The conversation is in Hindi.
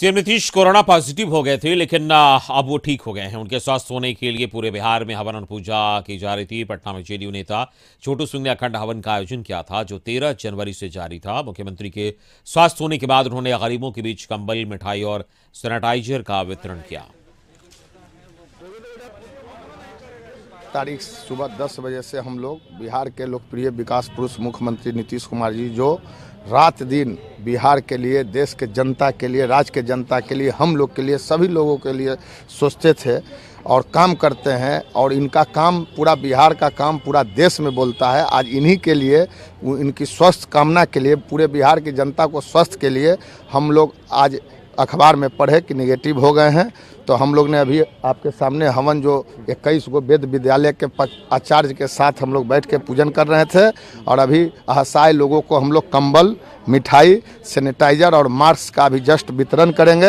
सीएम नीतीश कोरोना पॉजिटिव हो गए थे लेकिन अब वो ठीक हो गए हैं उनके स्वस्थ होने के लिए पूरे बिहार में हवन और पूजा की जा रही थी पटना में जेडीयू नेता छोटू सिंह ने अखंड हवन का आयोजन किया था जो 13 जनवरी से जारी था मुख्यमंत्री के स्वस्थ होने के बाद उन्होंने गरीबों के बीच कंबल मिठाई और सैनिटाइजर का वितरण किया तारीख सुबह दस बजे से हम लोग बिहार के लोकप्रिय विकास पुरुष मुख्यमंत्री नीतीश कुमार जी जो रात दिन बिहार के लिए देश के जनता के लिए राज्य के जनता के लिए हम लोग के लिए सभी लोगों के लिए सोचते थे और काम करते हैं और इनका काम पूरा बिहार का काम पूरा देश में बोलता है आज इन्हीं के लिए इनकी स्वस्थ कामना के लिए पूरे बिहार की जनता को स्वस्थ के लिए हम लोग आज अखबार में पढ़े कि निगेटिव हो गए हैं तो हम लोग ने अभी आपके सामने हवन जो इक्कीस गो वेद विद्यालय के आचार्य के साथ हम लोग बैठ के पूजन कर रहे थे और अभी असहाय लोगों को हम लोग कंबल मिठाई सैनिटाइजर और मास्क का भी जस्ट वितरण करेंगे